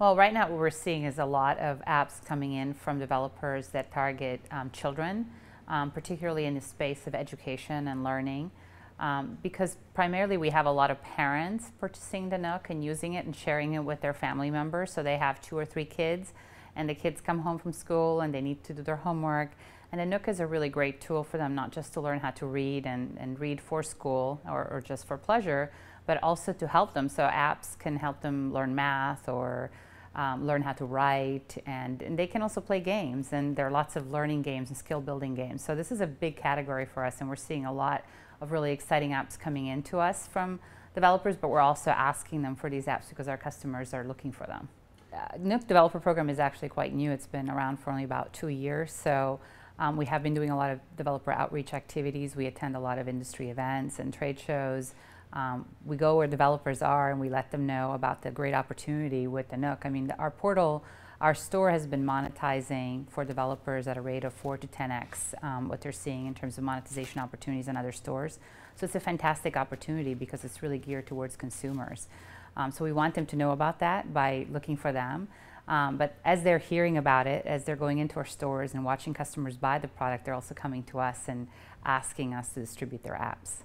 Well, right now what we're seeing is a lot of apps coming in from developers that target um, children, um, particularly in the space of education and learning. Um, because primarily we have a lot of parents purchasing the Nook and using it and sharing it with their family members. So they have two or three kids and the kids come home from school and they need to do their homework. And the Nook is a really great tool for them, not just to learn how to read and, and read for school or, or just for pleasure, but also to help them. So apps can help them learn math or um, learn how to write, and, and, they can also play games. And there are lots of learning games and skill building games. So this is a big category for us, and we're seeing a lot of really exciting apps coming in to us from developers, but we're also asking them for these apps because our customers are looking for them. Uh, Nook Developer Program is actually quite new. It's been around for only about two years, so um, we have been doing a lot of developer outreach activities. We attend a lot of industry events and trade shows. Um, we go where developers are and we let them know about the great opportunity with the Nook. I mean, the, our portal, our store has been monetizing for developers at a rate of 4 to 10x um, what they're seeing in terms of monetization opportunities in other stores. So it's a fantastic opportunity because it's really geared towards consumers. Um, so we want them to know about that by looking for them. Um, but as they're hearing about it, as they're going into our stores and watching customers buy the product, they're also coming to us and asking us to distribute their apps.